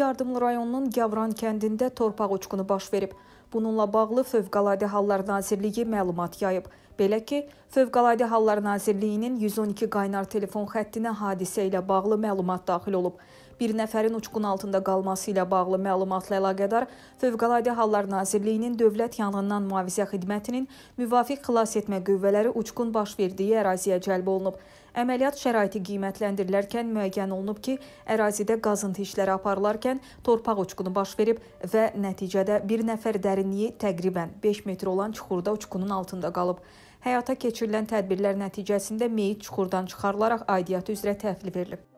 Yardımlı rayonunun Gavran kəndində torpaq uçqunu baş verib. Bununla bağlı Fövqəladə Hallar Nazirliyi məlumat yayıb. Belə ki, Fövqəladə Hallar Nazirliyinin 112 qaynar telefon xəttinə hadisə ilə bağlı məlumat daxil olub. Bir nəfərin uçqun altında qalması ilə bağlı məlumatla əlaqədar Fövqəladə Hallar Nazirliyinin Dövlət Yanğından Mühafizə Xidmətinin müvafiq xilasetmə qüvvələri uçqun baş verdiyi əraziyə cəlb olunub. Əməliyyat şəraiti qiymətləndirilərkən müəyyən olunub ki, ərazidə qazıntı işləri aparılarkən torpaq uçqunu baş verib və nəticədə bir nəfər dərinliyi təqribən 5 metr olan çuxurda uçqunun altında qalıb. Həyata keçirilən tədbirlər nəticəsində meyit çuxurdan çıxarılaraq aidiyyatı üzrə təhvil verilib.